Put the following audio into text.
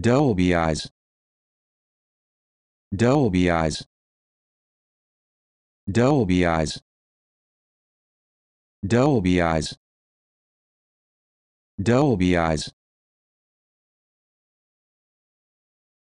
Dolby Eyes Dolby Eyes Dolby Eyes Dolby Eyes Dolby Eyes